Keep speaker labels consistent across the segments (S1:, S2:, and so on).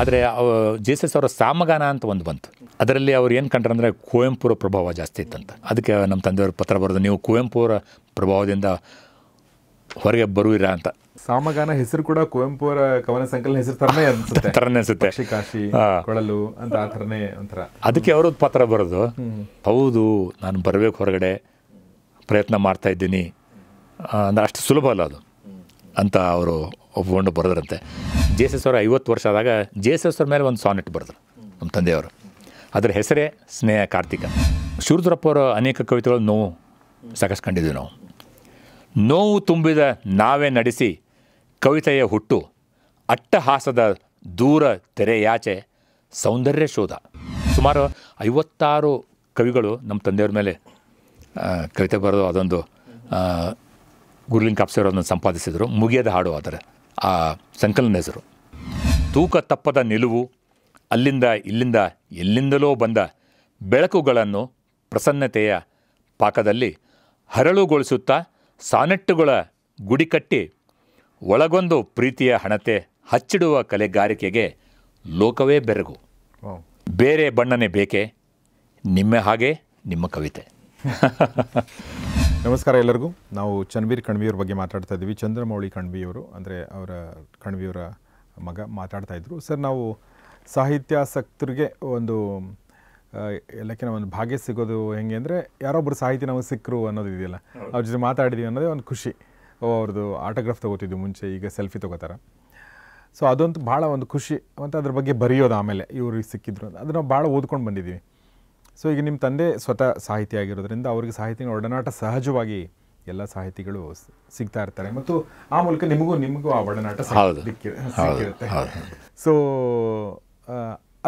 S1: ಆದರೆ ಎಸ್ ಅವರ ಸಾಮಗಾನ ಅಂತ ಒಂದು ಬಂತು ಅದರಲ್ಲಿ ಅವ್ರು ಏನು ಕಂಡ್ರೆ ಅಂದರೆ ಕುವೆಂಪುರ ಪ್ರಭಾವ ಜಾಸ್ತಿ ಇತ್ತಂತ ಅದಕ್ಕೆ ನಮ್ಮ ತಂದೆಯವರು ಪತ್ರ ಬರೆದು ನೀವು ಕುವೆಂಪುರ ಪ್ರಭಾವದಿಂದ ಹೊರಗೆ ಬರುವಿರ ಅಂತ ಸಾಮಗಾನ ಹೆಸರು ಕೂಡ
S2: ಕುವೆಂಪುರ ಕವನ ಸಂಕಲನ ಹೆಸರು ತರನೇ ಅನ್ಸುತ್ತೆ ತರನೇ ಅನ್ಸುತ್ತೆ ಕಾಶಿ ಕೊಳಲು ಅಂತ ಆ ಥರನೇ ಒಂಥರ
S1: ಅದಕ್ಕೆ ಅವರು ಪತ್ರ ಬರೋದು ಹೌದು ನಾನು ಬರಬೇಕು ಹೊರಗಡೆ ಪ್ರಯತ್ನ ಮಾಡ್ತಾ ಇದ್ದೀನಿ ಅಂದ್ರೆ ಅಷ್ಟು ಸುಲಭ ಅಲ್ಲ ಅದು ಅಂತ ಅವರು ಒಪ್ಪಿಕೊಂಡು ಬರೆದ್ರಂತೆ ಜೆ ಎಸ್ ಎಸ್ ಅವರು ಐವತ್ತು ವರ್ಷ ಆದಾಗ ಜೆ ಎಸ್ ಎಸ್ ಅವ್ರ ಮೇಲೆ ಒಂದು ಸಾನೆಟ್ ಬರೆದ್ರು ನಮ್ಮ ತಂದೆಯವರು ಅದರ ಹೆಸರೇ ಸ್ನೇಹ ಕಾರ್ತಿಕ ಶಿವರುದ್ರಪ್ಪ ಅವರ ಅನೇಕ ಕವಿತೆಗಳು ನೋವು ಸಾಕಷ್ಟು ನಾವು ನೋವು ತುಂಬಿದ ನಾವೇ ನಡೆಸಿ ಕವಿತೆಯ ಹುಟ್ಟು ಅಟ್ಟಹಾಸದ ದೂರ ತೆರೆಯಾಚೆ ಸೌಂದರ್ಯ ಶೋಧ ಸುಮಾರು ಐವತ್ತಾರು ಕವಿಗಳು ನಮ್ಮ ತಂದೆಯವ್ರ ಮೇಲೆ ಕವಿತೆ ಬರೆದು ಅದೊಂದು ಗುರುಲಿಂಗ್ ಕಾಪ್ಸೆಯವರು ಅದನ್ನು ಸಂಪಾದಿಸಿದರು ಮುಗಿಯದ ಹಾಡು ಆದರೆ ಆ ಸಂಕಲನ ಹೆಸರು ತೂಕ ತಪ್ಪದ ನಿಲುವು ಅಲ್ಲಿಂದ ಇಲ್ಲಿಂದ ಎಲ್ಲಿಂದಲೋ ಬಂದ ಬೆಳಕುಗಳನ್ನು ಪ್ರಸನ್ನತೆಯ ಪಾಕದಲ್ಲಿ ಹರಳುಗೊಳಿಸುತ್ತಾ ಸಾನೆಟ್ಟುಗಳ ಗುಡಿಕಟ್ಟಿ ಒಳಗೊಂದು ಪ್ರೀತಿಯ ಹಣತೆ ಹಚ್ಚಿಡುವ ಕಲೆಗಾರಿಕೆಗೆ ಲೋಕವೇ ಬೆರಗು ಬೇರೆ ಬಣ್ಣನೆ ಬೇಕೆ ನಿಮ್ಮ ಹಾಗೆ ನಿಮ್ಮ ಕವಿತೆ
S2: ನಮಸ್ಕಾರ ಎಲ್ಲರಿಗೂ ನಾವು ಚನ್ವೀರ್ ಕಣ್ವಿಯವ್ರ ಬಗ್ಗೆ ಮಾತಾಡ್ತಾ ಇದ್ದೀವಿ ಚಂದ್ರಮೌಳಿ ಕಣ್ವಿಯವರು ಅಂದರೆ ಅವರ ಕಣ್ವಿಯವರ ಮಗ ಮಾತಾಡ್ತಾ ಇದ್ರು ಸರ್ ನಾವು ಸಾಹಿತ್ಯಾಸಕ್ತರಿಗೆ ಒಂದು ಎಲ್ಲಕ್ಕಿಂತ ಒಂದು ಭಾಗ್ಯ ಸಿಗೋದು ಹೆಂಗೆ ಅಂದರೆ ಯಾರೊಬ್ಬರು ಸಾಹಿತ್ಯ ನಮಗೆ ಸಿಕ್ಕರು ಅನ್ನೋದು ಇದೆಯಲ್ಲ ಅವ್ರ ಜೊತೆ ಮಾತಾಡಿದ್ವಿ ಅನ್ನೋದೇ ಒಂದು ಖುಷಿ ಅವ್ರದ್ದು ಆಟೋಗ್ರಾಫ್ ತೊಗೋತಿದ್ವಿ ಮುಂಚೆ ಈಗ ಸೆಲ್ಫಿ ತೊಗೋತಾರೆ ಸೊ ಅದಂತೂ ಭಾಳ ಒಂದು ಖುಷಿ ಮತ್ತು ಅದ್ರ ಬಗ್ಗೆ ಬರೆಯೋದು ಆಮೇಲೆ ಇವ್ರಿಗೆ ಸಿಕ್ಕಿದ್ರು ಅದನ್ನ ನಾವು ಭಾಳ ಓದ್ಕೊಂಡು ಬಂದಿದ್ದೀವಿ ಸೊ ಈಗ ನಿಮ್ಮ ತಂದೆ ಸ್ವತಃ ಸಾಹಿತಿ ಆಗಿರೋದ್ರಿಂದ ಅವರಿಗೆ ಸಾಹಿತ್ಯ ಒಡನಾಟ ಸಹಜವಾಗಿ ಎಲ್ಲ ಸಾಹಿತಿಗಳು ಸಿಗ್ತಾ ಇರ್ತಾರೆ ಮತ್ತು ಆ ಮೂಲಕ ನಿಮಗೂ ನಿಮಗೂ ಆ ಒಡನಾಟ ಸಿಕ್ಕಿರುತ್ತೆ ಸೊ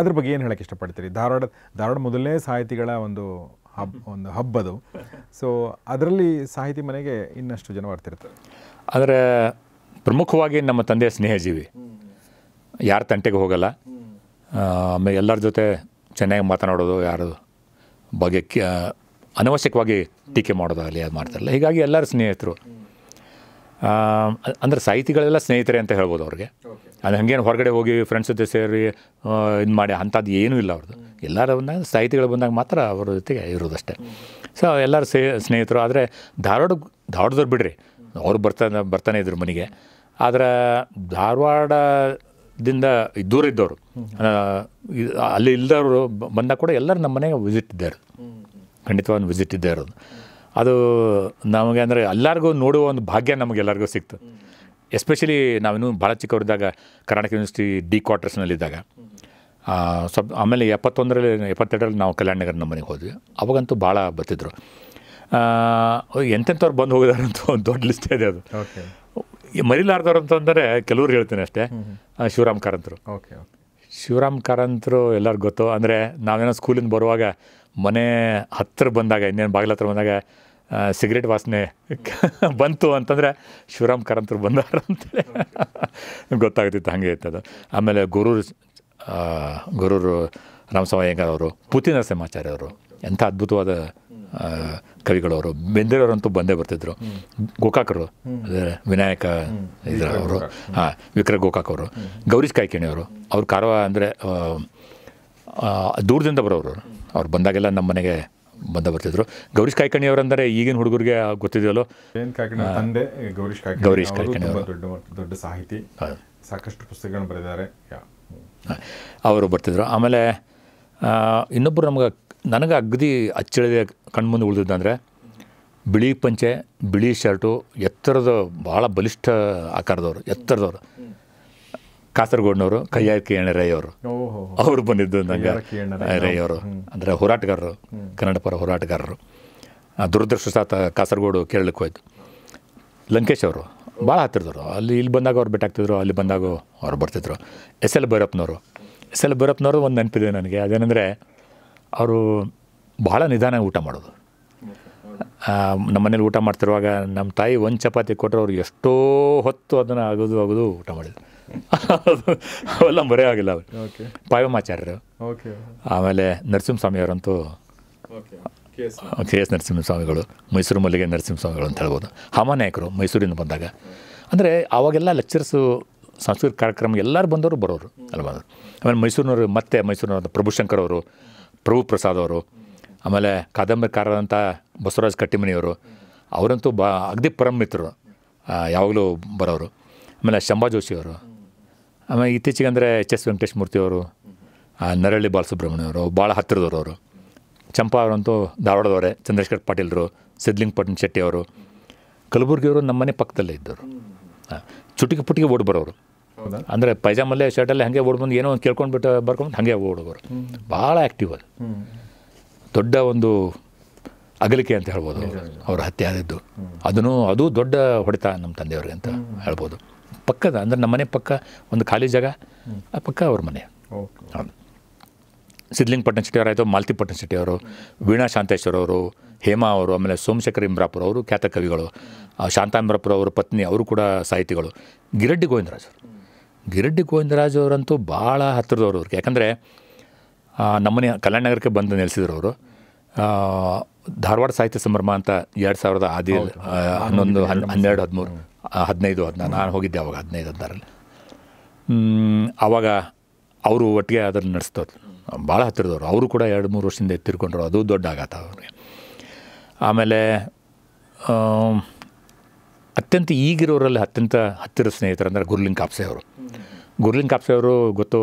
S2: ಅದ್ರ ಬಗ್ಗೆ ಏನು ಹೇಳಕ್ಕೆ ಇಷ್ಟಪಡ್ತೀರಿ ಧಾರವಾಡ ಧಾರವಾಡ ಮೊದಲನೇ ಸಾಹಿತಿಗಳ ಒಂದು ಹಬ್ ಒಂದು ಹಬ್ಬದು ಸೊ ಅದರಲ್ಲಿ ಸಾಹಿತಿ ಮನೆಗೆ ಇನ್ನಷ್ಟು ಜನ ಬರ್ತಿರ್ತಾರೆ
S1: ಆದರೆ ಪ್ರಮುಖವಾಗಿ ನಮ್ಮ ತಂದೆ ಸ್ನೇಹಜೀವಿ ಯಾರ ತಂಟೆಗೆ ಹೋಗಲ್ಲ ಆಮೇಲೆ ಎಲ್ಲರ ಜೊತೆ ಚೆನ್ನಾಗಿ ಮಾತನಾಡೋದು ಯಾರು ಬಗ್ಗೆ ಅನವಶ್ಯಕವಾಗಿ ಟೀಕೆ ಮಾಡೋದಾಗಲಿ ಅದು ಮಾಡ್ತಾರಲ್ಲ ಹೀಗಾಗಿ ಎಲ್ಲರೂ ಸ್ನೇಹಿತರು ಅಂದರೆ ಸಾಹಿತಿಗಳೆಲ್ಲ ಸ್ನೇಹಿತರೆ ಅಂತ ಹೇಳ್ಬೋದು ಅವ್ರಿಗೆ ಅದು ಹಾಗೇನು ಹೊರಗಡೆ ಹೋಗಿ ಫ್ರೆಂಡ್ಸ್ ಜೊತೆ ಸೇರಿ ಇದು ಮಾಡಿ ಅಂಥದ್ದು ಏನೂ ಇಲ್ಲ ಅವ್ರದ್ದು ಎಲ್ಲರೂ ಬಂದಾಗ ಸಾಹಿತಿಗಳು ಬಂದಾಗ ಮಾತ್ರ ಅವ್ರ ಜೊತೆಗೆ ಇರೋದಷ್ಟೇ ಸೊ ಎಲ್ಲರೂ ಸೇ ಸ್ನೇಹಿತರು ಆದರೆ ಧಾರವಾಡ ಧಾರವಾಡದವ್ರು ಬಿಡ್ರಿ ಅವರು ಬರ್ತಾನೆ ಬರ್ತಾನೆ ಇದ್ರು ಮನೆಗೆ ಆದರೆ ಧಾರವಾಡ ದಿಂದ ದೂರಿದ್ದವರು ಅಲ್ಲಿ ಇಲ್ಲದವರು ಬಂದಾಗ ಕೂಡ ಎಲ್ಲರೂ ನಮ್ಮ ಮನೆಗೆ ವಿಸಿಟ್ ಇದ್ದಾರೆ ಖಂಡಿತವಾಗಿ ವಿಸಿಟ್ ಇದ್ದೇ ಇರೋದು ಅದು ನಮಗೆ ಅಂದರೆ ಎಲ್ಲರಿಗೂ ನೋಡುವ ಒಂದು ಭಾಗ್ಯ ನಮಗೆಲ್ಲರಿಗೂ ಸಿಕ್ತು ಎಸ್ಪೆಷಲಿ ನಾವಿನ್ನೂ ಭಾಳ ಚಿಕ್ಕವರಿದ್ದಾಗ ಕರ್ನಾಟಕ ಯೂನಿವರ್ಸಿಟಿ ಡಿ ಕ್ವಾರ್ಟರ್ಸ್ನಲ್ಲಿದ್ದಾಗ ಸ್ವಲ್ಪ ಆಮೇಲೆ ಎಪ್ಪತ್ತೊಂದರಲ್ಲಿ ಎಪ್ಪತ್ತೆರಡರಲ್ಲಿ ನಾವು ಕಲ್ಯಾಣ ನಗರ ನಮ್ಮ ಮನೆಗೆ ಹೋದ್ವಿ ಅವಾಗಂತೂ ಭಾಳ ಬರ್ತಿದ್ರು ಎಂತೆಂಥವ್ರು ಬಂದು ಹೋಗಿದಾರಂತೂ ಒಂದು ದೊಡ್ಡ ಲಿಸ್ಟ್ ಇದೆ ಅದು ಮರಿಲಾರ್ದವ್ರು ಅಂತಂದರೆ ಕೆಲವ್ರು ಹೇಳ್ತೀನಿ ಅಷ್ಟೇ ಶಿವರಾಮ್ ಕಾರಂತರು ಓಕೆ ಓಕೆ ಶಿವರಾಮ್ ಕಾರಂತರು ಎಲ್ಲರಿಗೂ ಗೊತ್ತು ಅಂದರೆ ನಾವೇನೋ ಸ್ಕೂಲಿಂದ ಬರುವಾಗ ಮನೆ ಹತ್ತಿರ ಬಂದಾಗ ಇನ್ನೇನು ಬಾಗಿಲ ಹತ್ರ ಬಂದಾಗ ಸಿಗರೇಟ್ ವಾಸನೆ ಬಂತು ಅಂತಂದರೆ ಶಿವರಾಮ್ ಕಾರಂತರು ಬಂದಾರ ಅಂತೇಳಿ ಗೊತ್ತಾಗ್ತಿತ್ತು ಹಾಗೆ ಇತ್ತು ಆಮೇಲೆ ಗುರೂರು ಗುರೂರು ರಾಮಸ್ವಾಮಿ ಅವರು ಪುತಿ ನರಸಿಂಹಾಚಾರ್ಯವರು ಎಂಥ ಅದ್ಭುತವಾದ ಕವಿಗಳವರು ಬೆಂದಿರೋರಂತೂ ಬಂದೇ ಬರ್ತಿದ್ರು ಗೋಕಾಕರು ವಿನಾಯಕ ಇದ್ರ ಅವರು ಹಾಂ ವಿಕ್ರ ಗೋಕಾಕ್ ಅವರು ಗೌರೀಶ್ ಕಾಯ್ಕಿಣಿಯವರು ಅವ್ರು ಕಾರವಾರ ಅಂದರೆ ದೂರದಿಂದ ಬರೋರು ಅವ್ರು ಬಂದಾಗೆಲ್ಲ ನಮ್ಮ ಮನೆಗೆ ಬಂದ ಬರ್ತಿದ್ರು ಗೌರೀಶ್ ಕಾಯ್ಕಣಿ ಅಂದರೆ ಈಗಿನ ಹುಡುಗರಿಗೆ ಗೊತ್ತಿದೆಯಲ್ಲೋ
S2: ತಂದೆ ಗೌರೀಶ್ ಗೌರೀಶ್ ಕಾಯ್ಕಣಿ ದೊಡ್ಡ ದೊಡ್ಡ ಸಾಹಿತಿ ಸಾಕಷ್ಟು ಪುಸ್ತಕಗಳನ್ನು ಬರೆದಿದ್ದಾರೆ
S1: ಅವರು ಬರ್ತಿದ್ರು ಆಮೇಲೆ ಇನ್ನೊಬ್ಬರು ನಮ್ಗೆ ನನಗೆ ಅಗದಿ ಅಚ್ಚಳಿದೆ ಕಣ್ಮುಂದೆ ಉಳಿದಿದ್ದಂದರೆ ಬಿಳಿ ಪಂಚೆ ಬಿಳಿ ಶರ್ಟು ಎತ್ತರದ ಭಾಳ ಬಲಿಷ್ಠ ಆಕಾರದವರು ಎತ್ತರದವರು ಕಾಸರಗೋಡ್ನವರು ಕೈಯಾರ್ ರೈ
S2: ಅವರು ಬಂದಿದ್ದು ನಂಗೆ ಅವರು
S1: ಅಂದರೆ ಹೋರಾಟಗಾರರು ಕನ್ನಡ ಪರ ಹೋರಾಟಗಾರರು ದುರದೃಷ್ಟ ಸಾತ ಕಾಸರಗೋಡು ಕೇರಳಕ್ಕೆ ಹೋಯ್ತು ಲಂಕೇಶ್ ಅವರು ಭಾಳ ಹತ್ತಿರದವರು ಅಲ್ಲಿ ಇಲ್ಲಿ ಬಂದಾಗ ಅವ್ರು ಭೇಟಾಗ್ತಿದ್ರು ಅಲ್ಲಿ ಬಂದಾಗ ಅವ್ರು ಬರ್ತಿದ್ರು ಎಸ್ ಎಲ್ ಭೈರಪ್ಪನವರು ಎಸ್ ಎಲ್ ಭೈರಪ್ಪನವರು ಒಂದು ನೆನಪಿದೆ ನನಗೆ ಅದೇನೆಂದರೆ ಅವರು ಭಾಳ ನಿಧಾನ ಊಟ ಮಾಡೋದು ನಮ್ಮನೇಲಿ ಊಟ ಮಾಡ್ತಿರುವಾಗ ನಮ್ಮ ತಾಯಿ ಒಂದು ಚಪಾತಿ ಕೊಟ್ಟರೆ ಅವ್ರಿಗೆ ಎಷ್ಟೋ ಹೊತ್ತು ಅದನ್ನು ಆಗೋದು ಆಗೋದು ಊಟ ಮಾಡಿದ್ರು ಅವೆಲ್ಲ ಬರೇ ಆಗಿಲ್ಲ ಅವರು ಪಾಯಮಾಚಾರ್ಯರು ಆಮೇಲೆ ನರಸಿಂಹಸ್ವಾಮಿಯವರಂತೂ ಕೆ ಎಸ್ ನರಸಿಂಹಸ್ವಾಮಿಗಳು ಮೈಸೂರು ಮಲ್ಲಿಗೆ ನರಸಿಂಹಸ್ವಾಮಿಗಳು ಅಂತ ಹೇಳ್ಬೋದು ಹಮಾನಾಯಕರು ಮೈಸೂರಿಂದ ಬಂದಾಗ ಅಂದರೆ ಆವಾಗೆಲ್ಲ ಲೆಕ್ಚರ್ಸು ಸಾಂಸ್ಕೃತಿಕ ಕಾರ್ಯಕ್ರಮ ಎಲ್ಲರೂ ಬಂದವರು ಬರೋರು ಅಲ್ಲಿ ಬಂದರು ಆಮೇಲೆ ಮೈಸೂರಿನವರು ಮತ್ತೆ ಮೈಸೂರಿನವರು ಪ್ರಭುಶಂಕರ್ ಅವರು ಪ್ರಭುಪ್ರಸಾದ್ ಪ್ರಸಾದ್ ಅವರು ಆಮೇಲೆ ಕಾದಂಬರಿಕಾರರಂಥ ಬಸವರಾಜ್ ಕಟ್ಟಿಮನಿಯವರು ಅವರಂತೂ ಬಾ ಅಗದಿ ಪರಂ ಮಿತ್ರರು ಯಾವಾಗಲೂ ಬರೋರು ಆಮೇಲೆ ಶಂಭಾ ಜೋಶಿಯವರು ಆಮೇಲೆ ಇತ್ತೀಚೆಗೆ ಅಂದರೆ ಎಚ್ ಎಸ್ ವೆಂಕಟೇಶ್ ಮೂರ್ತಿಯವರು ನರಳ್ಳಿ ಬಾಲಸುಬ್ರಹ್ಮಣ್ಯವರು ಭಾಳ ಹತ್ತಿರದವರು ಅವರು ಚಂಪಾ ಅವರಂತೂ ಧಾರವಾಡದವರೇ ಚಂದ್ರಶೇಖರ್ ಪಾಟೀಲ್ರು ಸಿದ್ಲಿಂಗಪಟ್ಟಣ ಶೆಟ್ಟಿಯವರು ಕಲಬುರಗಿಯವರು ನಮ್ಮನೆ ಪಕ್ಕದಲ್ಲೇ ಇದ್ದವರು ಚುಟಿಗೆ ಪುಟ್ಟಿಗೆ ಓಡಿ ಬರೋರು ಅಂದರೆ ಪೈಜಾಮಲ್ಲೇ ಶರ್ಟಲ್ಲೇ ಹಾಗೆ ಓಡ್ ಬಂದು ಏನೋ ಒಂದು ಕೇಳ್ಕೊಂಡು ಬಿಟ್ಟು ಬರ್ಕೊಂಡು ಹಾಗೆ ಓಡೋರು ಭಾಳ ಆ್ಯಕ್ಟಿವ್ ಅದು ದೊಡ್ಡ ಒಂದು ಅಗಲಿಕೆ ಅಂತ ಹೇಳ್ಬೋದು ಅವ್ರ ಹತ್ಯೆ ಆದದ್ದು ಅದನ್ನು ಅದು ದೊಡ್ಡ ಹೊಡೆತ ನಮ್ಮ ತಂದೆಯವ್ರಿಗೆ ಅಂತ ಹೇಳ್ಬೋದು ಪಕ್ಕದ ಅಂದರೆ ನಮ್ಮ ಮನೆ ಪಕ್ಕ ಒಂದು ಖಾಲಿ ಜಾಗ ಆ ಪಕ್ಕ ಅವ್ರ ಮನೆ ಹೌದು ಸಿದ್ಲಿಂಗಪಟ್ಟಣ ಶೆಟ್ಟಿಯವರು ಆಯಿತು ಮಾಲ್ತಿಪಟ್ಟಣ ಶೆಟ್ಟಿಯವರು ವೀಣಾ ಶಾಂತೇಶ್ವರ ಅವರು ಹೇಮಾ ಅವರು ಆಮೇಲೆ ಸೋಮಶೇಖರ್ ಇಮ್ರಾಪುರ ಅವರು ಖ್ಯಾತ ಕವಿಗಳು ಶಾಂತಾ ಇಮ್ರಾಪುರ ಅವರ ಪತ್ನಿ ಅವರು ಕೂಡ ಸಾಹಿತಿಗಳು ಗಿರಡ್ಡಿ ಗೋವಿಂದರಾಜ್ ಅವರು ಗಿರಿಡ್ಡಿ ಗೋವಿಂದರಾಜ್ ಅವರಂತೂ ಭಾಳ ಹತ್ತಿರದವ್ರು ಅವ್ರಿಗೆ ಯಾಕಂದರೆ ನಮ್ಮನೆ ಕಲ್ಯಾಣ ನಗರಕ್ಕೆ ಬಂದು ನೆಲೆಸಿದ್ರು ಅವರು ಧಾರವಾಡ ಸಾಹಿತ್ಯ ಸಂಭ್ರಮ ಅಂತ ಎರಡು ಸಾವಿರದ ಆದಿ ಹನ್ನೊಂದು ಹನ್ನೆರಡು ಹದಿಮೂರು ಹದಿನೈದು ಹದಿನಾರು ನಾನು ಹೋಗಿದ್ದೆ ಅವಾಗ ಹದಿನೈದು ಹದಿನಾರಲ್ಲಿ ಆವಾಗ ಅವರು ಒಟ್ಟಿಗೆ ಅದನ್ನು ನಡೆಸ್ತವ್ರು ಭಾಳ ಹತ್ತಿರದವ್ರು ಅವರು ಕೂಡ ಎರಡು ಮೂರು ವರ್ಷದಿಂದ ಎತ್ತಿರ್ಕೊಂಡ್ರು ಅದು ದೊಡ್ಡ ಆಘಾತ ಅವ್ರಿಗೆ ಆಮೇಲೆ ಅತ್ಯಂತ ಈಗಿರೋರಲ್ಲಿ ಅತ್ಯಂತ ಹತ್ತಿರ ಅಂದರೆ ಗುರ್ಲಿಂಗ್ ಕಾಪ್ಸೆ ಅವರು ಗುರ್ಲಿಂಗ್ ಕಾಪ್ಸೆ ಅವರು ಗೊತ್ತು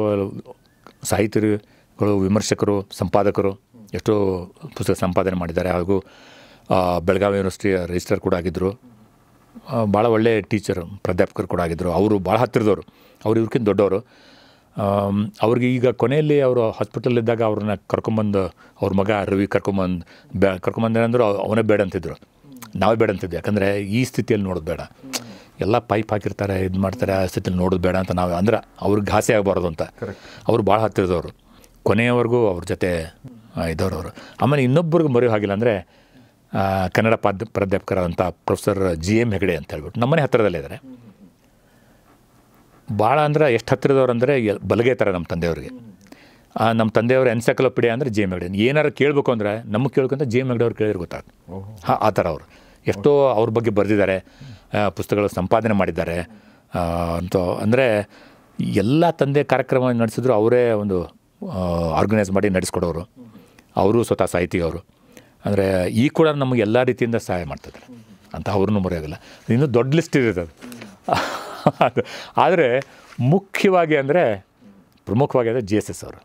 S1: ಸಾಹಿತಿಗಳು ವಿಮರ್ಶಕರು ಸಂಪಾದಕರು ಎಷ್ಟೋ ಪುಸ್ತಕ ಸಂಪಾದನೆ ಮಾಡಿದ್ದಾರೆ ಹಾಗೂ ಬೆಳಗಾವಿ ಯೂನಿವರ್ಸಿಟಿಯ ರಿಜಿಸ್ಟರ್ ಕೂಡ ಆಗಿದ್ದರು ಭಾಳ ಒಳ್ಳೆಯ ಟೀಚರ್ ಪ್ರಾಧ್ಯಾಪಕರು ಕೂಡ ಆಗಿದ್ದರು ಅವರು ಭಾಳ ಹತ್ತಿರದವರು ಅವ್ರು ಇವ್ರಕ್ಕಿಂತ ದೊಡ್ಡವರು ಅವ್ರಿಗೆ ಈಗ ಕೊನೆಯಲ್ಲಿ ಅವರು ಹಾಸ್ಪಿಟಲಿದ್ದಾಗ ಅವ್ರನ್ನ ಕರ್ಕೊಂಬಂದು ಅವ್ರ ಮಗ ರವಿ ಕರ್ಕೊಂಬಂದು ಬ್ಯಾ ಕರ್ಕೊಂಬಂದ್ರೆ ಅವನೇ ಬೇಡ ಅಂತಿದ್ರು ನಾವೇ ಬೇಡ ಅಂತಿದ್ದೆ ಯಾಕಂದರೆ ಈ ಸ್ಥಿತಿಯಲ್ಲಿ ನೋಡೋದು ಬೇಡ ಎಲ್ಲ ಪೈಪ್ ಹಾಕಿರ್ತಾರೆ ಇದು ಮಾಡ್ತಾರೆ ಆ ಸ್ಥಿತಿಯಲ್ಲಿ ನೋಡೋದು ಬೇಡ ಅಂತ ನಾವು ಅಂದ್ರೆ ಅವ್ರಿಗೆ ಘಾಸೆ ಆಗಬಾರ್ದು ಅಂತ ಅವ್ರು ಭಾಳ ಹತ್ತಿರದವರು ಕೊನೆಯವರೆಗೂ ಅವ್ರ ಜೊತೆ ಅವರು ಆಮೇಲೆ ಇನ್ನೊಬ್ಬರಿಗೆ ಮರೆಯೋ ಹಾಗಿಲ್ಲ ಅಂದರೆ ಕನ್ನಡ ಪಾದ ಪ್ರಾಧ್ಯಾಪಕರಾದಂಥ ಪ್ರೊಫೆಸರ್ ಜಿ ಎಮ್ ಹೆಗಡೆ ಅಂತ ಹೇಳ್ಬಿಟ್ಟು ನಮ್ಮನೆ ಹತ್ತಿರದಲ್ಲೇ ಇದ್ದಾರೆ ಭಾಳ ಅಂದ್ರೆ ಎಷ್ಟು ಹತ್ತಿರದವ್ರು ಅಂದರೆ ಬಲಗೆ ಥರ ನಮ್ಮ ತಂದೆಯವ್ರಿಗೆ ನಮ್ಮ ತಂದೆಯವರ ಎನ್ಸೈಕ್ಲೋಪೀಡಿಯಾ ಅಂದರೆ ಜೆ ಹೆಗ್ಡೆ ಏನಾರು ಕೇಳಬೇಕು ಅಂದರೆ ನಮಗೆ ಕೇಳ್ಕೊಂತ ಜೆ ಹೆಗ್ಡೆ ಅವ್ರು ಕೇಳಿದ್ರು ಗೊತ್ತಾಗುತ್ತೆ ಹಾಂ ಆ ಥರ ಅವರು ಎಷ್ಟೋ ಅವ್ರ ಬಗ್ಗೆ ಬರೆದಿದ್ದಾರೆ ಪುಸ್ತಕಗಳು ಸಂಪಾದನೆ ಮಾಡಿದ್ದಾರೆ ಅಂತ ಅಂದರೆ ಎಲ್ಲ ತಂದೆ ಕಾರ್ಯಕ್ರಮ ನಡೆಸಿದ್ರು ಅವರೇ ಒಂದು ಆರ್ಗನೈಸ್ ಮಾಡಿ ನಡೆಸ್ಕೊಡೋರು ಅವರು ಸ್ವತಃ ಸಾಹಿತಿಯವರು ಅಂದರೆ ಈ ಕೂಡ ನಮಗೆ ಎಲ್ಲ ರೀತಿಯಿಂದ ಸಹಾಯ ಮಾಡ್ತಿದ್ದಾರೆ ಅಂತ ಅವ್ರನ್ನೂ ಮರೆಯೋದಿಲ್ಲ ಇನ್ನೂ ದೊಡ್ಡ ಲಿಸ್ಟ್ ಇರುತ್ತೆ ಅದು ಆದರೆ ಮುಖ್ಯವಾಗಿ ಅಂದರೆ ಪ್ರಮುಖವಾಗಿ ಅಂದರೆ ಜಿ ಎಸ್ ಎಸ್ ಅವರು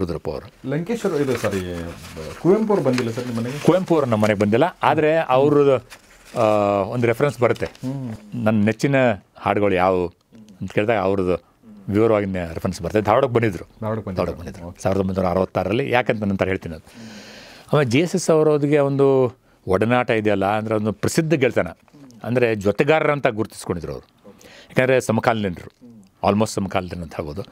S1: ರುದ್ರಪ್ಪ ಅವರು ಲಂಕೇಶ್ವರ ಇದು ಸಾರಿ
S2: ಕುವೆಂಪು ಅವರು ಬಂದಿಲ್ಲ ಸರ್ ನಿಮ್ಮ ಮನೆಗೆ
S1: ಕುವೆಂಪು ಅವರು ನಮ್ಮ ಮನೆಗೆ ಬಂದಿಲ್ಲ ಆದರೆ ಅವರು ಒಂದು ರೆಫರೆನ್ಸ್ ಬರುತ್ತೆ ನನ್ನ ನೆಚ್ಚಿನ ಹಾಡುಗಳು ಯಾವುವು ಅಂತ ಕೇಳಿದಾಗ ಅವ್ರದ್ದು ವಿವರವಾಗಿ ರೆಫರೆನ್ಸ್ ಬರ್ತದೆ ಧಾರವಾಡಕ್ಕೆ ಬಂದಿದ್ದರು ಧಾರವಾಡಕ್ಕೆ ಬಂದಿದ್ದರು ಸಾವಿರದ ಒಂಬೈನೂರ ಅರವತ್ತಾರರಲ್ಲಿ ಯಾಕಂತ ನಂತರ ಹೇಳ್ತೀನಿ ಅದು ಆಮೇಲೆ ಜಿ ಎಸ್ ಎಸ್ ಅವರೊಂದಿಗೆ ಒಂದು ಒಡನಾಟ ಇದೆಯಲ್ಲ ಅಂದರೆ ಒಂದು ಪ್ರಸಿದ್ಧ ಗೆಳೆತನ ಅಂದರೆ ಜೊತೆಗಾರರಂತ ಗುರುತಿಸ್ಕೊಂಡಿದ್ರು ಅವರು ಯಾಕಂದರೆ ಸಮಕಾಲೀನರು ಆಲ್ಮೋಸ್ಟ್ ಸಮಕಾಲೀನ ಅಂತ ಹೇಳ್ಬೋದು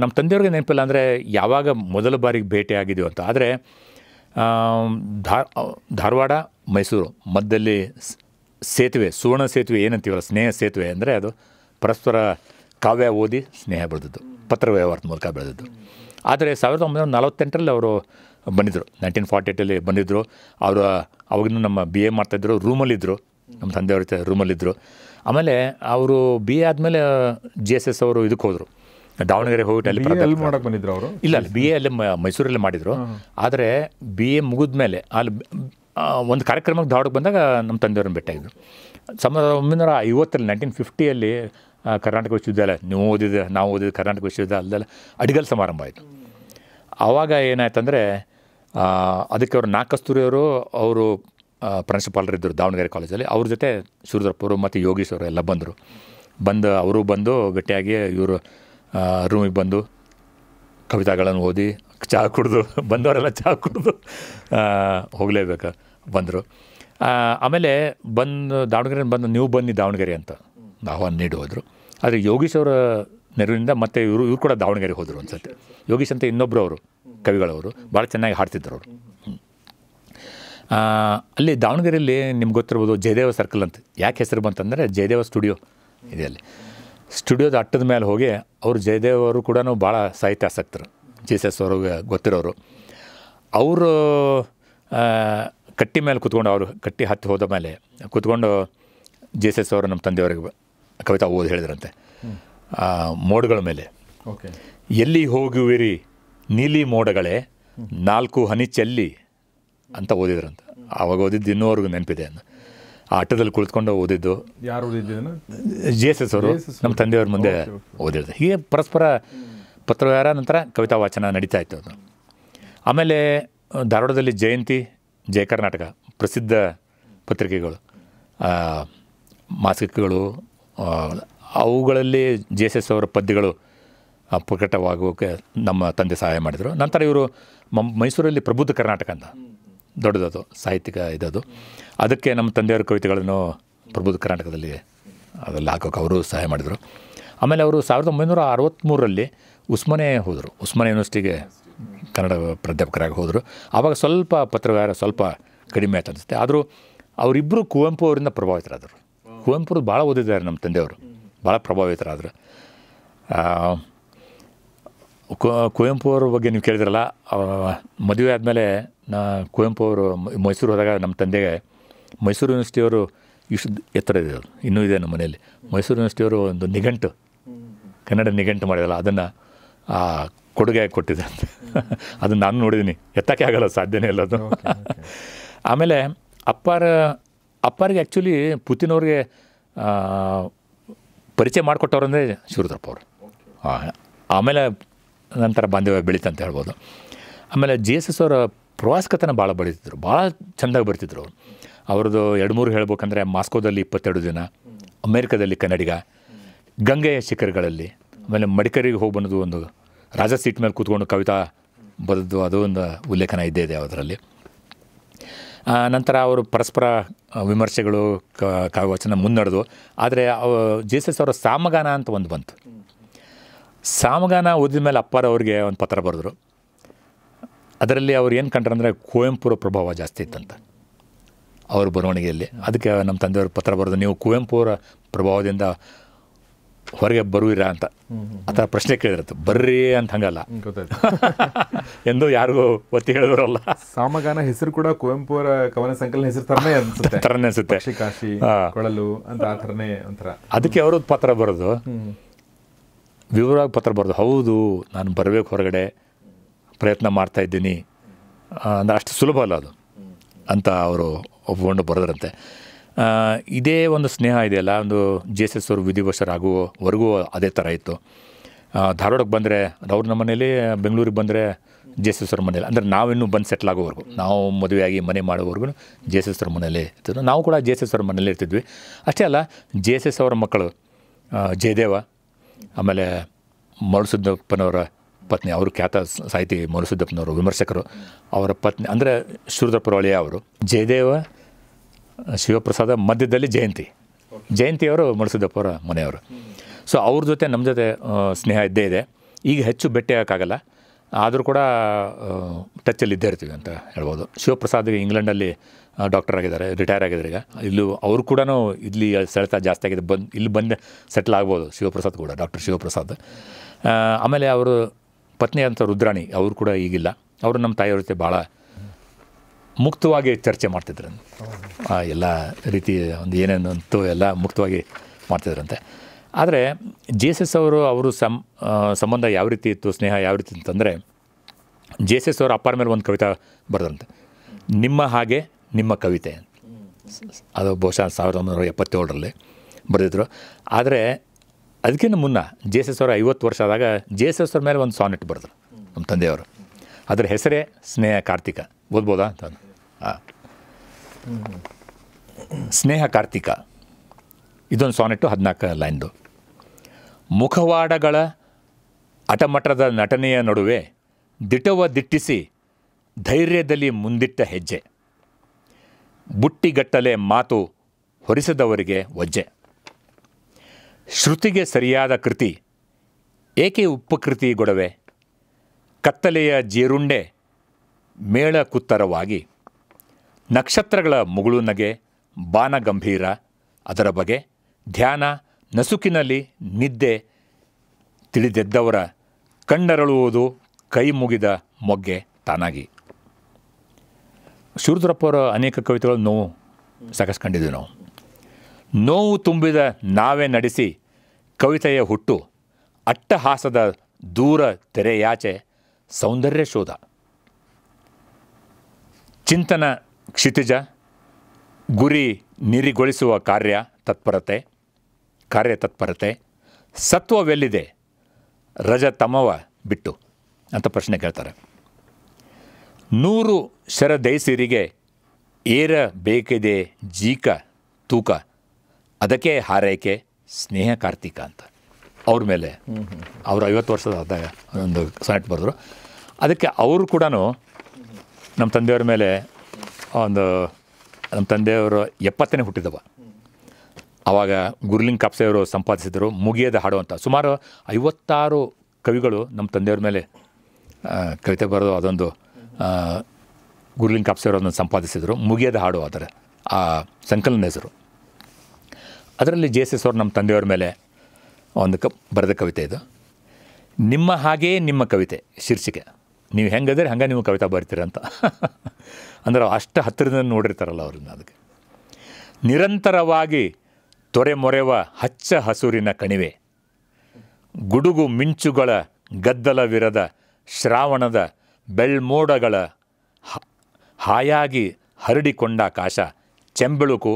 S1: ನಮ್ಮ ತಂದೆಯವ್ರಿಗೆ ನೆನಪಿಲ್ಲ ಅಂದರೆ ಯಾವಾಗ ಮೊದಲ ಬಾರಿಗೆ ಭೇಟಿ ಅಂತ ಆದರೆ ಧಾರ್ ಧಾರವಾಡ ಮೈಸೂರು ಮಧ್ಯದಲ್ಲಿ ಸೇತುವೆ ಸುವರ್ಣ ಸೇತುವೆ ಏನಂತೀವಲ್ಲ ಸ್ನೇಹ ಸೇತುವೆ ಅಂದರೆ ಅದು ಪರಸ್ಪರ ಕಾವ್ಯ ಓದಿ ಸ್ನೇಹ ಬೆಳೆದದ್ದು ಪತ್ರ ವ್ಯವಹಾರದ ಮೂಲಕ ಬೆಳೆದದ್ದು ಆದರೆ ಸಾವಿರದ ಒಂಬೈನೂರ ನಲವತ್ತೆಂಟರಲ್ಲಿ ಅವರು ಬಂದಿದ್ದರು ನೈನ್ಟೀನ್ ಫಾರ್ಟಿ ಏಟಲ್ಲಿ ಬಂದಿದ್ದರು ಅವರು ಅವಾಗೂ ನಮ್ಮ ಬಿ ಎ ಮಾಡ್ತಾಯಿದ್ರು ರೂಮಲ್ಲಿದ್ದರು ನಮ್ಮ ತಂದೆಯವ್ರ ರೂಮಲ್ಲಿದ್ದರು ಆಮೇಲೆ ಅವರು ಬಿ ಎ ಆದಮೇಲೆ ಜಿ ಎಸ್ ಎಸ್ ಅವರು ಇದಕ್ಕೆ ಹೋದರು ದಾವಣಗೆರೆ ಹೋಗಿ ಅಲ್ಲಿ
S2: ಮಾಡಕ್ಕೆ ಬಂದಿದ್ರು ಅವರು ಇಲ್ಲ
S1: ಅಲ್ಲಿ ಬಿ ಎ ಅಲ್ಲಿ ಮೈಸೂರಲ್ಲಿ ಮಾಡಿದರು ಆದರೆ ಬಿ ಎ ಮುಗಿದ್ಮೇಲೆ ಅಲ್ಲಿ ಒಂದು ಕಾರ್ಯಕ್ರಮಕ್ಕೆ ದಾವಣಗೆ ಬಂದಾಗ ನಮ್ಮ ತಂದೆಯವ್ರನ್ನ ಭೇಟಿಯಾಗಿದ್ದರು ಸಾವಿರದ ಒಂಬೈನೂರ ಐವತ್ತರಲ್ಲಿ ನೈನ್ಟೀನ್ ಫಿಫ್ಟಿಯಲ್ಲಿ ಕರ್ನಾಟಕ ವಿಶ್ವವಿದ್ಯಾಲಯ ನೀವು ಓದಿದ ನಾವು ಓದಿದ ಕರ್ನಾಟಕ ವಿಶ್ವವಿದ್ಯಾಲಯದಲ್ಲಿ ಅಡಿಗಲ್ ಸಮಾರಂಭ ಆಯಿತು ಆವಾಗ ಅಂದರೆ ಅದಕ್ಕೆ ಅವರು ನಾಕಸ್ತೂರಿಯವರು ಅವರು ಪ್ರಿನ್ಸಿಪಾಲರಿದ್ದರು ದಾವಣಗೆರೆ ಕಾಲೇಜಲ್ಲಿ ಅವ್ರ ಜೊತೆ ಸುರದ್ರಪ್ಪರು ಮತ್ತು ಯೋಗೀಶ್ ಅವರು ಎಲ್ಲ ಬಂದರು ಬಂದು ಅವರು ಬಂದು ಗಟ್ಟಿಯಾಗಿ ಇವರು ರೂಮಿಗೆ ಬಂದು ಕವಿತಾಗಳನ್ನು ಓದಿ ಚಹಾ ಕುಡಿದು ಬಂದವರೆಲ್ಲ ಚಹಾ ಕುಡಿದು ಹೋಗಲೇಬೇಕು ಬಂದರು ಆಮೇಲೆ ಬಂದು ದಾವಣಗೆರೆ ಬಂದು ನೀವು ಬನ್ನಿ ದಾವಣಗೆರೆ ಅಂತ ಆಹ್ವಾನ ನೀಡಿ ಹೋದರು ಆದರೆ ಯೋಗೀಶ್ ಅವರ ನೆರವಿನಿಂದ ಮತ್ತೆ ಇವರು ಇವರು ಕೂಡ ದಾವಣಗೆರೆ ಹೋದರು ಅನ್ಸುತ್ತೆ ಯೋಗೀಶ್ ಅಂತ ಇನ್ನೊಬ್ಬರು ಅವರು ಕವಿಗಳವರು ಭಾಳ ಚೆನ್ನಾಗಿ ಹಾಡ್ತಿದ್ದರು ಅವರು ಅಲ್ಲಿ ದಾವಣಗೆರೆಯಲ್ಲಿ ನಿಮ್ಗೆ ಗೊತ್ತಿರ್ಬೋದು ಜಯದೇವ ಸರ್ಕಲ್ ಅಂತ ಯಾಕೆ ಹೆಸರು ಬಂತಂದರೆ ಜಯದೇವ ಸ್ಟುಡಿಯೋ ಇದೆ ಅಲ್ಲಿ ಸ್ಟುಡಿಯೋದ ಅಟ್ಟದ ಮೇಲೆ ಹೋಗಿ ಅವರು ಜಯದೇವ್ ಅವರು ಕೂಡ ಭಾಳ ಸಾಹಿತ್ಯಾಸಕ್ತರು ಜೀಸಸ್ ಅವ್ರಿಗೆ ಗೊತ್ತಿರೋರು ಅವರು ಕಟ್ಟಿ ಮೇಲೆ ಕುತ್ಕೊಂಡು ಅವರು ಕಟ್ಟಿ ಹತ್ತಿ ಹೋದ ಮೇಲೆ ಕುತ್ಕೊಂಡು ಎಸ್ ಅವರು ನಮ್ಮ ತಂದೆಯವ್ರಿಗೆ ಕವಿತಾ ಓದಿ ಹೇಳಿದ್ರಂತೆ ಮೋಡಗಳ ಮೇಲೆ ಓಕೆ ಎಲ್ಲಿ ಹೋಗುವಿರಿ ನೀಲಿ ಮೋಡಗಳೇ ನಾಲ್ಕು ಹನಿ ಚೆಲ್ಲಿ ಅಂತ ಓದಿದ್ರಂತೆ ಆವಾಗ ಓದಿದ್ದು ಇನ್ನೂವರೆಗೂ ನೆನಪಿದೆ ಅಂತ ಆಟದಲ್ಲಿ ಕುಳಿತುಕೊಂಡು ಓದಿದ್ದು
S2: ಯಾರು ಜೆ ಎಸ್ ಎಸ್ ಅವರು ನಮ್ಮ
S1: ತಂದೆಯವ್ರ ಮುಂದೆ ಓದಿದ್ದು ಹೀಗೆ ಪರಸ್ಪರ ಪತ್ರವ್ಯವಹಾರ ನಂತರ ಕವಿತಾ ವಾಚನ ನಡೀತಾ ಇತ್ತು ಅದು ಆಮೇಲೆ ಧಾರವಾಡದಲ್ಲಿ ಜಯಂತಿ ಜಯ ಕರ್ನಾಟಕ ಪ್ರಸಿದ್ಧ ಪತ್ರಿಕೆಗಳು ಮಾಸಿಕಗಳು ಅವುಗಳಲ್ಲಿ ಜೆ ಎಸ್ ಎಸ್ ಅವರ ಪದ್ಯಗಳು ಪ್ರಕಟವಾಗೋಕ್ಕೆ ನಮ್ಮ ತಂದೆ ಸಹಾಯ ಮಾಡಿದರು ನಂತರ ಇವರು ಮೈಸೂರಲ್ಲಿ ಪ್ರಬುದ್ಧ ಕರ್ನಾಟಕ ಅಂತ ದೊಡ್ಡದದು ಸಾಹಿತ್ಯಿಕ ಇದದು ಅದಕ್ಕೆ ನಮ್ಮ ತಂದೆಯವ್ರ ಕವಿತೆಗಳನ್ನು ಪ್ರಬುದ್ಧ ಕರ್ನಾಟಕದಲ್ಲಿ ಅದರಲ್ಲಿ ಹಾಕೋಕೆ ಅವರು ಸಹಾಯ ಮಾಡಿದರು ಆಮೇಲೆ ಅವರು ಸಾವಿರದ ಒಂಬೈನೂರ ಅರವತ್ತ್ಮೂರರಲ್ಲಿ ಉಸ್ಮಾನೆ ಹೋದರು ಉಸ್ಮಾನೆ ಯೂನಿವರ್ಸಿಟಿಗೆ ಕನ್ನಡ ಪ್ರಾಧ್ಯಾಪಕರಾಗಿ ಹೋದರು ಆವಾಗ ಸ್ವಲ್ಪ ಪತ್ರಗಾರ ಸ್ವಲ್ಪ ಕಡಿಮೆ ಆಯ್ತು ಅನಿಸುತ್ತೆ ಆದರೂ ಅವರಿಬ್ಬರು ಕುವೆಂಪು ಅವರಿಂದ ಪ್ರಭಾವಿತರಾದರು ಕುವೆಂಪು ಭಾಳ ಓದಿದ್ದಾರೆ ನಮ್ಮ ತಂದೆಯವರು ಭಾಳ ಪ್ರಭಾವಿತರಾದರು ಕುವೆಂಪು ಅವ್ರ ಬಗ್ಗೆ ನೀವು ಕೇಳಿದ್ರಲ್ಲ ಮದುವೆ ಆದಮೇಲೆ ನಾ ಕುವೆಂಪು ಅವರು ಮೈಸೂರು ಹೋದಾಗ ನಮ್ಮ ತಂದೆಗೆ ಮೈಸೂರು ಯೂನಿವರ್ಸಿಟಿಯವರು ಇಷ್ಟು ಎತ್ತರ ಇದೆ ಅದು ಇನ್ನೂ ಇದೆ ನಮ್ಮ ಮನೆಯಲ್ಲಿ ಮೈಸೂರು ಯೂನಿವರ್ಸಿಟಿಯವರು ಒಂದು ನಿಘಂಟು ಕನ್ನಡ ನಿಘಂಟು ಮಾಡಿದಲ್ಲ ಅದನ್ನು ಕೊಡುಗೆ ಕೊಟ್ಟಿದೆ ಅಂತ ಅದನ್ನು ನಾನು ನೋಡಿದ್ದೀನಿ ಎತ್ತಕ್ಕೆ ಆಗಲ್ಲ ಸಾಧ್ಯನೇ ಇಲ್ಲ ಅದು ಆಮೇಲೆ ಅಪ್ಪಾರ ಅಪ್ಪಾರಿಗೆ ಆ್ಯಕ್ಚುಲಿ ಪುತಿನವ್ರಿಗೆ ಪರಿಚಯ ಮಾಡಿಕೊಟ್ಟವ್ರು ಅಂದರೆ ಶಿವರುದ್ರಪ್ಪ ಅವರು ಆಮೇಲೆ ನಂತರ ಬಾಂಧವ್ಯ ಬೆಳೀತಂತ ಹೇಳ್ಬೋದು ಆಮೇಲೆ ಜಿ ಎಸ್ ಎಸ್ ಅವರ ಪ್ರವಾಸ ಕಥನ ಭಾಳ ಬರೀತಿದ್ರು ಭಾಳ ಚೆಂದಾಗಿ ಬರ್ತಿದ್ರು ಅವ್ರದ್ದು ಎರಡು ಮೂರು ಹೇಳ್ಬೇಕಂದ್ರೆ ಮಾಸ್ಕೋದಲ್ಲಿ ಇಪ್ಪತ್ತೆರಡು ದಿನ ಅಮೇರಿಕಾದಲ್ಲಿ ಕನ್ನಡಿಗ ಗಂಗೆಯ ಶಿಖರಗಳಲ್ಲಿ ಆಮೇಲೆ ಮಡಿಕರಿಗೆ ಹೋಗಿ ಬಂದದ್ದು ಒಂದು ರಾಜ ಸೀಟ್ ಮೇಲೆ ಕೂತ್ಕೊಂಡು ಕವಿತಾ ಬರೆದ್ದು ಅದು ಒಂದು ಉಲ್ಲೇಖನ ಇದ್ದೇ ಇದೆ ಅದರಲ್ಲಿ ನಂತರ ಅವರು ಪರಸ್ಪರ ವಿಮರ್ಶೆಗಳು ಕಾವ್ಯವಚನ ಮುನ್ನಡೆದು ಆದರೆ ಎಸ್ ಅವರ ಸಾಮಗಾನ ಅಂತ ಒಂದು ಬಂತು ಸಾಮಗಾನ ಓದಿದ ಮೇಲೆ ಅಪ್ಪಾರವ್ರಿಗೆ ಒಂದು ಪತ್ರ ಬರೆದ್ರು ಅದರಲ್ಲಿ ಅವ್ರು ಏನು ಕಂಡ್ರೆ ಅಂದರೆ ಕುವೆಂಪುರ ಪ್ರಭಾವ ಜಾಸ್ತಿ ಇತ್ತಂತ ಅವ್ರ ಬರವಣಿಗೆಯಲ್ಲಿ ಅದಕ್ಕೆ ನಮ್ಮ ತಂದೆಯವರು ಪತ್ರ ಬರೆದು ನೀವು ಕುವೆಂಪುರ ಪ್ರಭಾವದಿಂದ ಹೊರಗೆ ಬರುವಿರಾ ಅಂತ ಆ ಥರ ಪ್ರಶ್ನೆ ಕೇಳಿರುತ್ತೆ ಬರ್ರಿ ಅಂತ ಹಂಗಲ್ಲ ಎಂದು ಯಾರಿಗೂ ಒತ್ತಿ ಹೇಳಿದ್ರಲ್ಲ
S2: ಸಾಮಗಾನ ಹೆಸರು ಕೂಡ ಕುವೆಂಪುರ ಕವನ ಸಂಕಲನ ಹೆಸರು ತರನೇ ಅನ್ಸುತ್ತೆ
S1: ತರನೇ ಅನ್ಸುತ್ತೆ ಕಾಶಿ
S2: ಕೊಳಲು ಅಂತ ಆ ಥರನೇ ಒಂಥರ
S1: ಅದಕ್ಕೆ ಅವರು ಪತ್ರ ಬರೋದು ವಿವರವಾಗಿ ಪತ್ರ ಬರೋದು ಹೌದು ನಾನು ಬರಬೇಕು ಹೊರಗಡೆ ಪ್ರಯತ್ನ ಮಾಡ್ತಾ ಇದ್ದೀನಿ ಅಂದರೆ ಅಷ್ಟು ಸುಲಭ ಅಲ್ಲ ಅದು ಅಂತ ಅವರು ಒಪ್ಪಿಕೊಂಡು ಬರೆದ್ರಂತೆ ಇದೇ ಒಂದು ಸ್ನೇಹ ಇದೆಯಲ್ಲ ಒಂದು ಜೆ ಎಸ್ ಎಸ್ ಅವರು ವಿಧಿವಶರಾಗುವವರೆಗೂ ಅದೇ ಥರ ಇತ್ತು ಧಾರವಾಡಕ್ಕೆ ಬಂದರೆ ಅವ್ರ ನಮ್ಮ ಮನೇಲಿ ಬೆಂಗಳೂರಿಗೆ ಬಂದರೆ ಜೆ ಎಸ್ ಎಸ್ ಅವ್ರ ಮನೇಲಿ ಅಂದರೆ ನಾವಿನ್ನೂ ಬಂದು ಸೆಟ್ಲ್ ಆಗೋವರೆಗೂ ನಾವು ಮದುವೆಯಾಗಿ ಮನೆ ಮಾಡೋವರೆಗೂ ಜೆ ಎಸ್ ಎಸ್ ಅವ್ರ ಮನೇಲಿ ಇರ್ತಿದ್ವಿ ನಾವು ಕೂಡ ಜೆ ಎಸ್ ಎಸ್ ಅವ್ರ ಮನೇಲಿ ಇರ್ತಿದ್ವಿ ಅಷ್ಟೇ ಅಲ್ಲ ಜೆ ಎಸ್ ಎಸ್ ಅವರ ಮಕ್ಕಳು ಜಯದೇವ ಆಮೇಲೆ ಮರುಸುದ್ದಪ್ಪನವರ ಪತ್ನಿ ಅವರು ಖ್ಯಾತ ಸಾಹಿತಿ ಮರುಸುದ್ದಪ್ಪನವರು ವಿಮರ್ಶಕರು ಅವರ ಪತ್ನಿ ಅಂದರೆ ಶಿವರುದ್ರಪುರವಳಿಯ ಅವರು ಜಯದೇವ ಶಿವಪ್ರಸಾದ ಮಧ್ಯದಲ್ಲಿ ಜಯಂತಿ ಜಯಂತಿಯವರು ಮರುಸುದ್ದಪ್ಪವರ ಮನೆಯವರು ಸೊ ಅವ್ರ ಜೊತೆ ನಮ್ಮ ಜೊತೆ ಸ್ನೇಹ ಇದ್ದೇ ಇದೆ ಈಗ ಹೆಚ್ಚು ಭೇಟಿಯಾಗಕ್ಕಾಗಲ್ಲ ಆದರೂ ಕೂಡ ಟಚ್ಚಲ್ಲಿ ಇದ್ದೇ ಇರ್ತೀವಿ ಅಂತ ಹೇಳ್ಬೋದು ಶಿವಪ್ರಸಾದ್ಗೆ ಇಂಗ್ಲೆಂಡಲ್ಲಿ ಡಾಕ್ಟರ್ ಆಗಿದ್ದಾರೆ ರಿಟೈರ್ ಆಗಿದ್ದಾರೆ ಈಗ ಇಲ್ಲೂ ಅವರು ಕೂಡ ಇಲ್ಲಿ ಸೆಳೆತ ಜಾಸ್ತಿ ಆಗಿದೆ ಬಂದು ಇಲ್ಲಿ ಬಂದು ಸೆಟ್ಲ್ ಆಗ್ಬೋದು ಶಿವಪ್ರಸಾದ್ ಕೂಡ ಡಾಕ್ಟರ್ ಶಿವಪ್ರಸಾದ್ ಆಮೇಲೆ ಅವರು ಪತ್ನಿ ಅಂತ ರುದ್ರಾಣಿ ಅವರು ಕೂಡ ಈಗಿಲ್ಲ ಅವರು ನಮ್ಮ ತಾಯಿಯವ್ರ ಜೊತೆ ಭಾಳ ಮುಕ್ತವಾಗಿ ಚರ್ಚೆ ಮಾಡ್ತಿದ್ರಂತೆ ಎಲ್ಲ ರೀತಿ ಒಂದು ಅಂತೂ ಎಲ್ಲ ಮುಕ್ತವಾಗಿ ಮಾಡ್ತಿದ್ರಂತೆ ಆದರೆ ಜೆ ಎಸ್ ಎಸ್ ಅವರು ಅವರು ಸಂ ಸಂಬಂಧ ಯಾವ ರೀತಿ ಇತ್ತು ಸ್ನೇಹ ಯಾವ ರೀತಿ ಅಂತಂದರೆ ಜೆ ಎಸ್ ಎಸ್ ಅವರು ಅಪ್ಪಾರ ಮೇಲೆ ಒಂದು ಕವಿತಾ ಬರೆದಂತೆ ನಿಮ್ಮ ಹಾಗೆ ನಿಮ್ಮ ಕವಿತೆ ಅದು ಬಹುಶಃ ಸಾವಿರದ ಒಂಬೈನೂರ ಎಪ್ಪತ್ತೇಳರಲ್ಲಿ ಬರೆದಿದ್ರು ಆದರೆ ಅದಕ್ಕಿಂತ ಮುನ್ನ ಜೆ ಎಸ್ ಎಸ್ ಅವರು ಐವತ್ತು ವರ್ಷ ಆದಾಗ ಜೆ ಎಸ್ ಎಸ್ ಅವ್ರ ಮೇಲೆ ಒಂದು ಸಾನೆಟ್ ಬರೆದ್ರು ನಮ್ಮ ತಂದೆಯವರು ಅದರ ಹೆಸರೇ ಸ್ನೇಹ ಕಾರ್ತಿಕ ಓದ್ಬೋದಾ ಅಂತ ಹಾಂ ಸ್ನೇಹ ಕಾರ್ತಿಕ ಇದೊಂದು ಸಾನೆಟ್ಟು ಹದಿನಾಲ್ಕು ಲೈನ್ದು ಮುಖವಾಡಗಳ ಅಟಮಟದ ನಟನೆಯ ನಡುವೆ ದಿಟವ ದಿಟ್ಟಿಸಿ ಧೈರ್ಯದಲ್ಲಿ ಮುಂದಿಟ್ಟ ಹೆಜ್ಜೆ ಬುಟ್ಟಿಗಟ್ಟಲೆ ಮಾತು ಹೊರಿಸದವರಿಗೆ ಒಜ್ಜೆ ಶ್ರುತಿಗೆ ಸರಿಯಾದ ಕೃತಿ ಏಕೆ ಉಪಕೃತಿ ಗೊಡವೆ ಕತ್ತಲೆಯ ಜೀರುಂಡೆ ಮೇಳ ಕುತ್ತರವಾಗಿ ನಕ್ಷತ್ರಗಳ ಮುಗುಳು ನಗೆ ಬಾನಗಂಭೀರ ಅದರ ಬಗೆ ಧ್ಯಾನ ನಸುಕಿನಲ್ಲಿ ನಿದ್ದೆ ತಿಳಿದೆದ್ದವರ ಕಣ್ಣರಳುವುದು ಕೈ ಮುಗಿದ ಮೊಗ್ಗೆ ತಾನಾಗಿ ಶಿವರುದ್ರಪ್ಪ ಅವರ ಅನೇಕ ಕವಿತೆಗಳನ್ನು ಸಾಕಷ್ಟು ಕಂಡಿದ್ದೀವಿ ನಾವು ನೋವು ತುಂಬಿದ ನಾವೇ ನಡೆಸಿ ಕವಿತೆಯ ಹುಟ್ಟು ಅಟ್ಟಹಾಸದ ದೂರ ತೆರೆಯಾಚೆ ಸೌಂದರ್ಯ ಶೋಧ ಚಿಂತನ ಕ್ಷಿತಿಜ ಗುರಿ ನಿರಿಗೊಳಿಸುವ ಕಾರ್ಯ ತತ್ಪರತೆ ಕಾರ್ಯತತ್ಪರತೆ ಸತ್ವವೆಲ್ಲಿದೆ ರಜ ತಮವ ಬಿಟ್ಟು ಅಂತ ಪ್ರಶ್ನೆ ಕೇಳ್ತಾರೆ ನೂರು ಶರದೈಸಿರಿಗೆ ಏರಬೇಕಿದೆ ಜೀಕ ತೂಕ ಅದಕ್ಕೆ ಹಾರೈಕೆ ಸ್ನೇಹ ಕಾರ್ತಿಕ ಅಂತ ಅವ್ರ ಮೇಲೆ ಅವರು ಐವತ್ತು ವರ್ಷದ ಆದಾಗ ಒಂದು ಸನೆಟ್ ಬರೆದ್ರು ಅದಕ್ಕೆ ಅವರು ಕೂಡ ನಮ್ಮ ತಂದೆಯವ್ರ ಮೇಲೆ ಒಂದು ನಮ್ಮ ತಂದೆಯವರು ಎಪ್ಪತ್ತನೇ ಹುಟ್ಟಿದವ ಆವಾಗ ಗುರುಲಿಂಗ್ ಕಾಪ್ಸೆಯವರು ಸಂಪಾದಿಸಿದರು ಮುಗಿಯದ ಅಂತ ಸುಮಾರು ಐವತ್ತಾರು ಕವಿಗಳು ನಮ್ಮ ತಂದೆಯವ್ರ ಮೇಲೆ ಕವಿತೆ ಬರೆದು ಅದೊಂದು ಗುರುಲಿಂಗ್ ಕಾಪ್ಸೆಯವರು ಅದನ್ನು ಸಂಪಾದಿಸಿದರು ಮುಗಿಯದ ಹಾಡು ಆದರೆ ಆ ಸಂಕಲನ ಹೆಸರು ಅದರಲ್ಲಿ ಜೆ ಎಸ್ ಅವರು ನಮ್ಮ ತಂದೆಯವ್ರ ಮೇಲೆ ಒಂದು ಕ ಬರೆದ ಕವಿತೆ ಇದು ನಿಮ್ಮ ಹಾಗೆಯೇ ನಿಮ್ಮ ಕವಿತೆ ಶೀರ್ಷಿಕೆ ನೀವು ಹೆಂಗದ್ರೆ ಹಂಗೆ ನೀವು ಕವಿತಾ ಬರ್ತೀರಂತ ಅಂತ ಅಂದ್ರೆ ಅಷ್ಟು ಹತ್ತಿರದ ನೋಡಿರ್ತಾರಲ್ಲ ಅವ್ರನ್ನ ಅದಕ್ಕೆ ನಿರಂತರವಾಗಿ ತೊರೆ ಮೊರೆವ ಹಚ್ಚ ಹಸುರಿನ ಕಣಿವೆ ಗುಡುಗು ಮಿಂಚುಗಳ ಗದ್ದಲವಿರದ ಶ್ರಾವಣದ ಬೆಳ್ಮೋಡಗಳ ಹಾಯಾಗಿ ಹರಡಿಕೊಂಡ ಆಕಾಶ ಚೆಂಬೆಳುಕು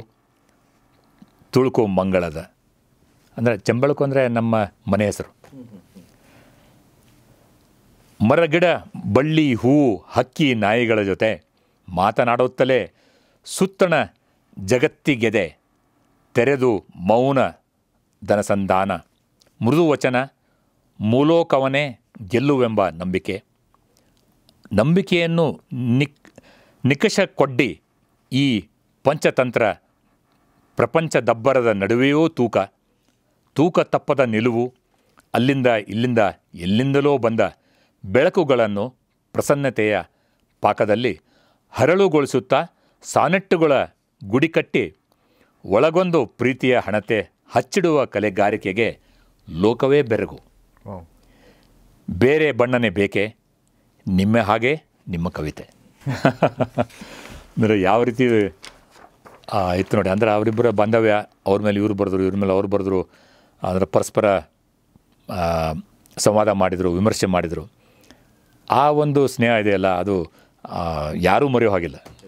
S1: ತುಳುಕು ಮಂಗಳದ ಅಂದರೆ ಚಂಬಳಕು ಅಂದರೆ ನಮ್ಮ ಮನೆ ಹೆಸರು ಮರಗಿಡ ಬಳ್ಳಿ ಹೂ ಹಕ್ಕಿ ನಾಯಿಗಳ ಜೊತೆ ಮಾತನಾಡುತ್ತಲೇ ಸುತ್ತಣ ಜಗತ್ತಿಗೆದೆ ತೆರೆದು ಮೌನ ಧನಸಂಧಾನ ಮೃದುವಚನ ಮೂಲೋಕವನೇ ಗೆಲ್ಲುವೆಂಬ ನಂಬಿಕೆ ನಂಬಿಕೆಯನ್ನು ನಿಕ್ ನಿಕಷ ಕೊಡ್ಡಿ ಈ ಪಂಚತಂತ್ರ ಪ್ರಪಂಚ ದಬ್ಬರದ ನಡುವೆಯೂ ತೂಕ ತೂಕ ತಪ್ಪದ ನಿಲುವು ಅಲ್ಲಿಂದ ಇಲ್ಲಿಂದ ಎಲ್ಲಿಂದಲೋ ಬಂದ ಬೆಳಕುಗಳನ್ನು ಪ್ರಸನ್ನತೆಯ ಪಾಕದಲ್ಲಿ ಹರಳುಗೊಳಿಸುತ್ತಾ ಸಾನೆಟ್ಟುಗಳ ಗುಡಿಕಟ್ಟಿ ಒಳಗೊಂದು ಪ್ರೀತಿಯ ಹಣತೆ ಹಚ್ಚಿಡುವ ಕಲೆಗಾರಿಕೆಗೆ ಲೋಕವೇ ಬೆರಗು ಬೇರೆ ಬಣ್ಣನೆ ಬೇಕೆ ನಿಮ್ಮ ಹಾಗೆ ನಿಮ್ಮ ಕವಿತೆ ಅಂದರೆ ಯಾವ ರೀತಿ ಇತ್ತು ನೋಡಿ ಅಂದರೆ ಅವರಿಬ್ಬರ ಬಾಂಧವ್ಯ ಅವ್ರ ಮೇಲೆ ಇವ್ರು ಬರೆದ್ರು ಇವ್ರ ಮೇಲೆ ಅವ್ರು ಬರೆದ್ರು ಅಂದರೆ ಪರಸ್ಪರ ಸಂವಾದ ಮಾಡಿದರು ವಿಮರ್ಶೆ ಮಾಡಿದರು ಆ ಒಂದು ಸ್ನೇಹ ಇದೆಯಲ್ಲ ಅದು ಯಾರೂ ಮರೆಯೋ ಹಾಗಿಲ್ಲ